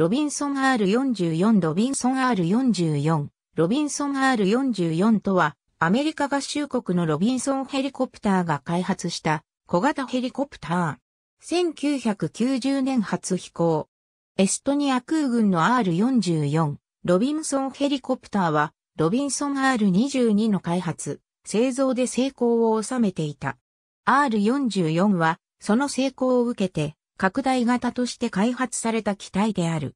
ロビンソン R44 ロビンソン R44 ロビンソン R44 とはアメリカ合衆国のロビンソンヘリコプターが開発した小型ヘリコプター。1990年初飛行。エストニア空軍の R44 ロビンソンヘリコプターはロビンソン R22 の開発、製造で成功を収めていた。R44 はその成功を受けて拡大型として開発された機体である。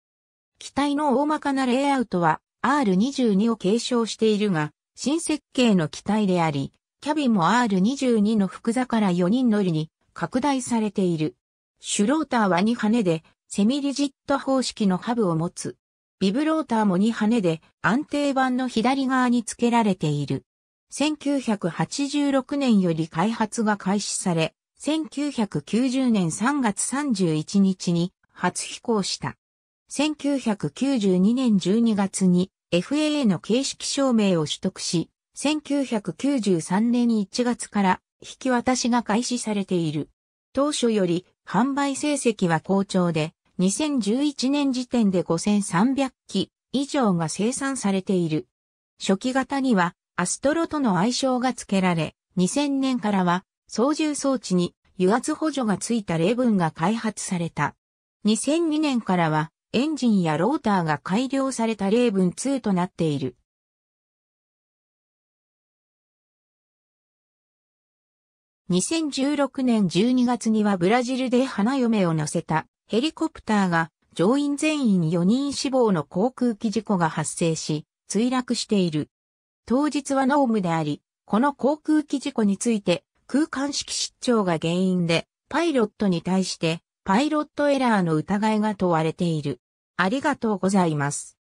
機体の大まかなレイアウトは R22 を継承しているが、新設計の機体であり、キャビンも R22 の複座から4人乗りに拡大されている。シュローターは2羽で、セミリジット方式のハブを持つ。ビブローターも2羽で安定板の左側に付けられている。1986年より開発が開始され、1990年3月31日に初飛行した。1992年12月に FAA の形式証明を取得し、1993年1月から引き渡しが開始されている。当初より販売成績は好調で、2011年時点で5300機以上が生産されている。初期型にはアストロとの相性が付けられ、2000年からは操縦装置に油圧補助が付いた例文が開発された。2002年からはエンジンやローターが改良されたレーブン2となっている。2016年12月にはブラジルで花嫁を乗せたヘリコプターが乗員全員4人死亡の航空機事故が発生し、墜落している。当日はノームであり、この航空機事故について空間式失調が原因で、パイロットに対してパイロットエラーの疑いが問われている。ありがとうございます。